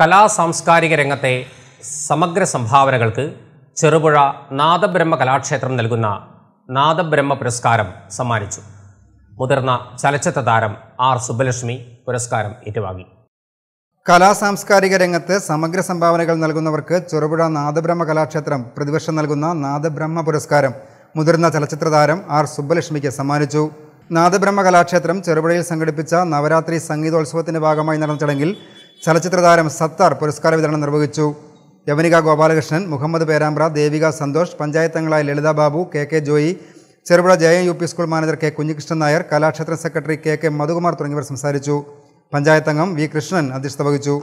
കലാ സാംസ്കാരിക രംഗത്തെ സമഗ്ര സംഭാവനകൾക്ക് ചെറുപുഴ നാദബ്രഹ്മ കലാക്ഷേത്രം നൽകുന്ന നാദബ്രഹ്മ പുരസ്കാരം സമ്മാനിച്ചു മുതിർന്ന ചലച്ചിത്ര താരം ആർ സുബ്ബലക്ഷ്മി പുരസ്കാരം ഏറ്റുവാങ്ങി കലാ സാംസ്കാരിക രംഗത്ത് സമഗ്ര സംഭാവനകൾ നൽകുന്നവർക്ക് ചെറുപുഴ നാദബ്രഹ്മ കലാക്ഷേത്രം പ്രതിവർഷം നൽകുന്ന നാദബ്രഹ്മ പുരസ്കാരം മുതിർന്ന ചലച്ചിത്ര താരം ആർ സുബ്ബലക്ഷ്മിക്ക് സമ്മാനിച്ചു നാദബ്രഹ്മ കലാക്ഷേത്രം ചെറുപുഴയിൽ സംഘടിപ്പിച്ച നവരാത്രി സംഗീതോത്സവത്തിന്റെ ഭാഗമായി നടന്ന ചടങ്ങിൽ താരം സത്താർ പുരസ്കാര വിതരണം നിർവഹിച്ചു യവനിക ഗോപാലകൃഷ്ണൻ മുഹമ്മദ് പേരാമ്പ്ര ദേവിക സന്തോഷ് പഞ്ചായത്തംഗങ്ങളായ Lalitha Babu K K Joy Cherupuzha Jaya U P school manager K Kunhikrishnan Nair Kalakshetra secretary K K Madhukumar തുടങ്ങിയവർ സംസാരിച്ചു പഞ്ചായത്തംഗം വി കൃഷ്ണൻ അധ്യക്ഷത വഹിച്ചു